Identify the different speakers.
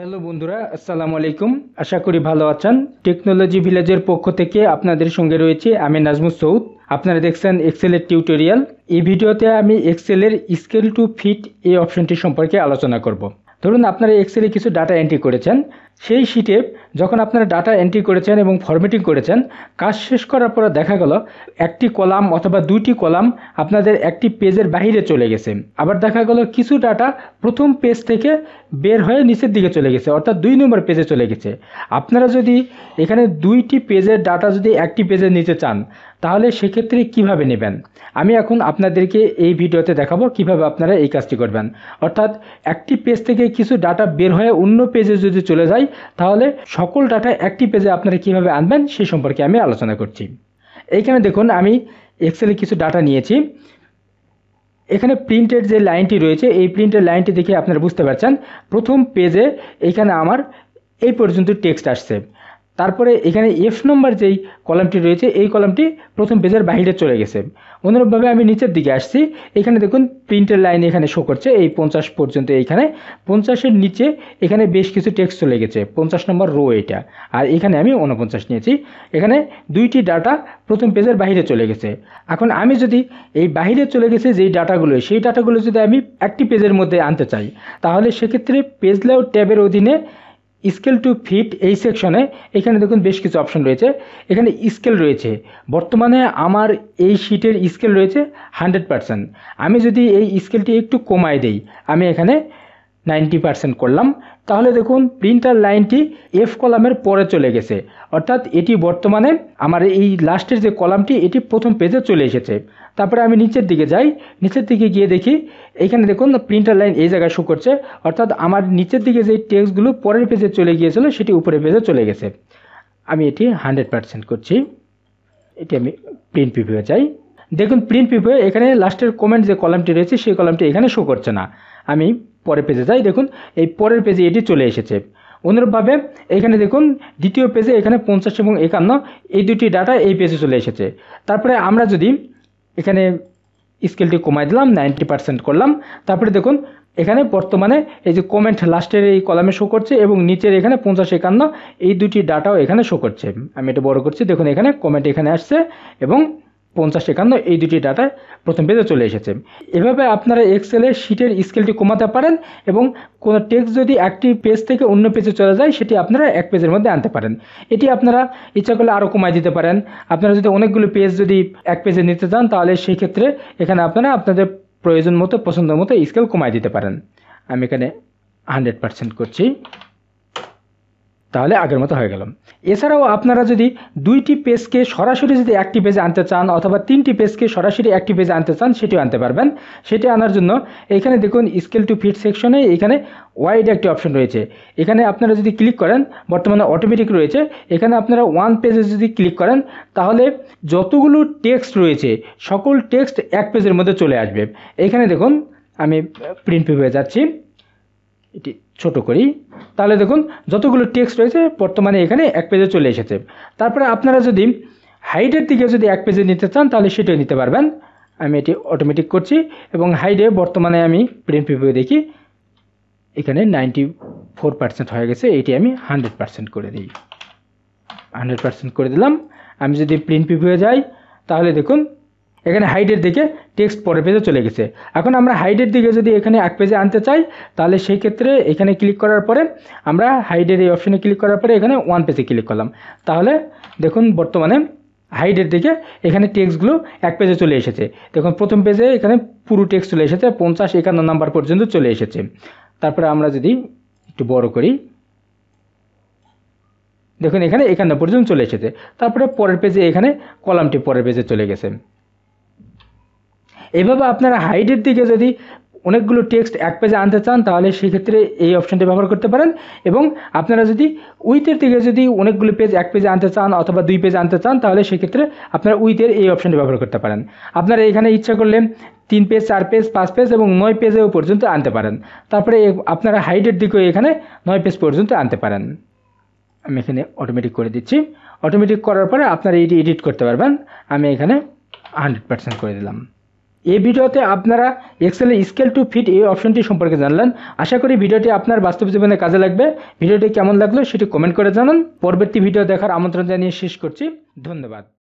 Speaker 1: hello বন্ধুরা আসসালামু আলাইকুম আশা করি ভালো আছেন টেকনোলজি ভিলেজের পক্ষ থেকে আপনাদের সঙ্গে রয়েছে আমি নাজমুল সৌদ আপনারা দেখছেন এক্সেলের টিউটোরিয়াল এই ভিডিওতে আমি এক্সেলের স্কেল টু ফিট এই অপশনটি সম্পর্কে আলোচনা করব ধরুন আপনারা এক্সেলে কিছু ডাটা এন্ট্রি করেছেন সেই শিটে যখন আপনারা ডাটা এন্ট্রি করেছেন এবং ফরমেটিং করেছেন কাজ শেষ করার পর দেখা গেল একটি কলাম অথবা দুইটি কলাম আপনাদের একটি পেজের বাহিরে চলে গেছে আবার দেখা গেল কিছু ডাটা প্রথম পেজ থেকে বের হয়ে নিচের দিকে চলে গেছে অর্থাৎ দুই নম্বর পেজে চলে গেছে আপনারা যদি এখানে দুইটি পেজের ডাটা যদি একটি পেজের নিচে চান তাহলে সেক্ষেত্রে কিভাবে নেবেন আমি এখন আপনাদেরকে এই ভিডিওতে দেখাবো কিভাবে আপনারা এই কাজটি করবেন অর্থাৎ একটি পেজ থেকে কিছু ডাটা বের হয়ে অন্য পেজে যদি চলে যায় তাহলে সকল ডাটা একটি পেজে আপনারা কিভাবে আনবেন সে সম্পর্কে আমি আলোচনা করছি এইখানে দেখুন আমি এক্সেলে কিছু ডাটা নিয়েছি এখানে প্রিন্টের যে লাইনটি রয়েছে এই প্রিন্টের লাইনটি দেখে আপনারা বুঝতে পারছেন প্রথম পেজে এখানে আমার এই পর্যন্ত টেক্সট আসছে তারপরে এখানে এফ নম্বর যেই কলামটি রয়েছে এই কলামটি প্রথম পেজের বাহিরে চলে গেছে অনুরূপভাবে আমি নিচের দিকে আসছি এখানে দেখুন প্রিন্টের লাইন এখানে শো করছে এই পঞ্চাশ পর্যন্ত এইখানে পঞ্চাশের নিচে এখানে বেশ কিছু টেক্সট চলে গেছে পঞ্চাশ নম্বর রো এটা আর এখানে আমি উনপঞ্চাশ নিয়েছি এখানে দুইটি ডাটা প্রথম পেজের বাহিরে চলে গেছে এখন আমি যদি এই বাহিরে চলে গেছে যেই ডাটাগুলো সেই ডাটাগুলো যদি আমি একটি পেজের মধ্যে আনতে চাই তাহলে সেক্ষেত্রে পেজ লাউ ট্যাবের অধীনে স্কেল টু ফিট এই সেকশনে এখানে দেখুন বেশ কিছু অপশন রয়েছে এখানে স্কেল রয়েছে বর্তমানে আমার এই শিটের স্কেল রয়েছে হান্ড্রেড আমি যদি এই স্কেলটি একটু কমায় দেই আমি এখানে নাইনটি পার্সেন্ট করলাম তাহলে দেখুন প্রিন্টার লাইনটি এফ কলামের পরে চলে গেছে অর্থাৎ এটি বর্তমানে আমার এই লাস্টের যে কলামটি এটি প্রথম পেজে চলে এসেছে তারপরে আমি নিচের দিকে যাই নিচের দিকে গিয়ে দেখি এখানে দেখুন প্রিন্টার লাইন এই জায়গায় শো করছে অর্থাৎ আমার নিচের দিকে যে টেক্সটগুলো পরের পেজে চলে গিয়েছিলো সেটি উপরের পেজে চলে গেছে আমি এটি হান্ড্রেড পার্সেন্ট করছি এটি আমি প্রিন্ট পিপিও চাই দেখুন প্রিন্ট পিপিও এখানে লাস্টের কমেন্ট যে কলামটি রয়েছে সেই কলামটি এখানে শো করছে না আমি পরের পেজে যাই দেখুন এই পরের পেজে এটি চলে এসেছে অনুরূপভাবে এখানে দেখুন দ্বিতীয় পেজে এখানে পঞ্চাশ এবং একান্ন এই দুটি ডাটা এই পেজে চলে এসেছে তারপরে আমরা যদি এখানে স্কেলটি কমাই দিলাম নাইনটি পার্সেন্ট করলাম তারপরে দেখুন এখানে বর্তমানে এই যে কমেন্ট লাস্টের এই কলামে শো করছে এবং নিচের এখানে পঞ্চাশ একান্ন এই দুটি ডাটাও এখানে শো করছে আমি এটা বড় করছি দেখুন এখানে কমেন্ট এখানে আসছে এবং পঞ্চাশ একান্ন এই দুটি ডাটা প্রথম পেজে চলে এসেছে এভাবে আপনারা এক্সেলের শিটের স্কেলটি কমাতে পারেন এবং কোনো টেক্সট যদি একটি পেজ থেকে অন্য পেজে চলে যায় সেটি আপনারা এক পেজের মধ্যে আনতে পারেন এটি আপনারা ইচ্ছা করলে আরও কমায় দিতে পারেন আপনারা যদি অনেকগুলো পেজ যদি এক পেজে নিতে চান তাহলে সেই ক্ষেত্রে এখানে আপনারা আপনাদের প্রয়োজন মতো পছন্দ মতো স্কেল কমায় দিতে পারেন আমি এখানে হান্ড্রেড পার্সেন্ট করছি তাহলে আগের মতো হয়ে গেলাম এছাড়াও আপনারা যদি দুইটি পেজকে সরাসরি যদি একটি পেজে আনতে চান অথবা তিনটি পেজকে সরাসরি একটি পেজে আনতে চান সেটিও আনতে পারবেন সেটি আনার জন্য এখানে দেখুন স্কেল টু ফিট সেকশনে এখানে ওয়াইড একটি অপশন রয়েছে এখানে আপনারা যদি ক্লিক করেন বর্তমানে অটোমেটিক রয়েছে এখানে আপনারা ওয়ান পেজে যদি ক্লিক করেন তাহলে যতগুলো টেক্সট রয়েছে সকল টেক্সট এক পেজের মধ্যে চলে আসবে এখানে দেখুন আমি প্রিন্ট পেপে যাচ্ছি এটি ছোট করি তাহলে দেখুন যতগুলো টেক্সট রয়েছে বর্তমানে এখানে এক পেজে চলে এসেছে তারপরে আপনারা যদি হাইটের দিকে যদি এক পেজে নিতে চান তাহলে সেটাও নিতে পারবেন আমি এটি অটোমেটিক করছি এবং হাইডে বর্তমানে আমি প্রিন্ট পেপারে দেখি এখানে নাইনটি ফোর পার্সেন্ট হয়ে গেছে এটি আমি হান্ড্রেড পার্সেন্ট করে দিই হান্ড্রেড পার্সেন্ট করে দিলাম আমি যদি প্রিন্ট প্রিভিউয়ে যাই তাহলে দেখুন এখানে হাইটের দিকে টেক্সট পরের পেজে চলে গেছে এখন আমরা হাইটের দিকে যদি এখানে এক পেজে আনতে চাই তাহলে সেই ক্ষেত্রে এখানে ক্লিক করার পরে আমরা হাইডের এই অপশনে ক্লিক করার পরে এখানে ওয়ান পেজে ক্লিক করলাম তাহলে দেখুন বর্তমানে হাইডের দিকে এখানে টেক্সটগুলো এক পেজে চলে এসেছে দেখুন প্রথম পেজে এখানে পুরো টেক্সট চলে এসেছে পঞ্চাশ একান্ন নাম্বার পর্যন্ত চলে এসেছে তারপরে আমরা যদি একটু বড় করি দেখুন এখানে একান্ন পর্যন্ত চলে এসেছে তারপরে পরের পেজে এখানে কলামটি পরের পেজে চলে গেছে এভাবে আপনারা হাইটের দিকে যদি অনেকগুলো টেক্সট এক পেজে আনতে চান তাহলে সেক্ষেত্রে এই অপশানটি ব্যবহার করতে পারেন এবং আপনারা যদি উইথের দিকে যদি অনেকগুলো পেজ এক পেজে আনতে চান অথবা দুই পেজ আনতে চান তাহলে সেক্ষেত্রে আপনারা উইথের এই অপশানটি ব্যবহার করতে পারেন আপনারা এখানে ইচ্ছা করলে তিন পেজ চার পেজ পাঁচ পেজ এবং নয় পেজেও পর্যন্ত আনতে পারেন তারপরে আপনারা হাইটের দিকেও এখানে নয় পেজ পর্যন্ত আনতে পারেন আমি এখানে অটোমেটিক করে দিচ্ছি অটোমেটিক করার পরে আপনারা এটি এডিট করতে পারবেন আমি এখানে হান্ড্রেড পার্সেন্ট করে দিলাম এই ভিডিওতে আপনারা এক্সেলে স্কেল টু ফিট এই অপশনটি সম্পর্কে জানলেন আশা করি ভিডিওটি আপনার বাস্তব জীবনে কাজে লাগবে ভিডিওটি কেমন লাগলো সেটি কমেন্ট করে জানান পরবর্তী ভিডিও দেখার আমন্ত্রণ জানিয়ে শেষ করছি ধন্যবাদ